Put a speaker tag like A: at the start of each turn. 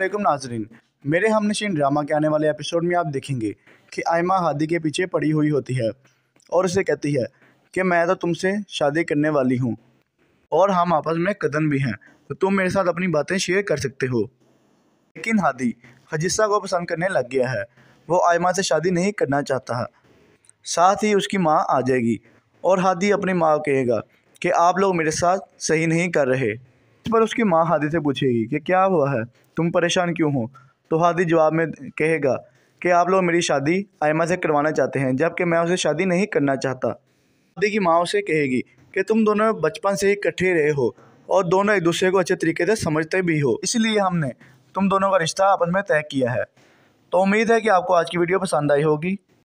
A: अलैक्म नाजरीन मेरे हम नशीन ड्रामा के आने वाले एपिसोड में आप देखेंगे कि आयमा हादी के पीछे पड़ी हुई होती है और उसे कहती है कि मैं तो तुमसे शादी करने वाली हूँ और हम आपस में कदम भी हैं तो तुम मेरे साथ अपनी बातें शेयर कर सकते हो लेकिन हादी हजिस्सा को पसंद करने लग गया है वो आयमा से शादी नहीं करना चाहता है साथ ही उसकी माँ आ जाएगी और हादी अपनी माँ कहेगा कि आप लोग मेरे साथ सही नहीं कर रहे इस पर उसकी माँ हादी से पूछेगी कि क्या हुआ है तुम परेशान क्यों हो तो हादी जवाब में कहेगा कि आप लोग मेरी शादी आयमा से करवाना चाहते हैं जबकि मैं उसे शादी नहीं करना चाहता हादी की माँ उसे कहेगी कि तुम दोनों बचपन से ही इकट्ठे रहे हो और दोनों एक दूसरे को अच्छे तरीके से समझते भी हो इसलिए हमने तुम दोनों का रिश्ता आपस में तय किया है तो उम्मीद है कि आपको आज की वीडियो पसंद आई होगी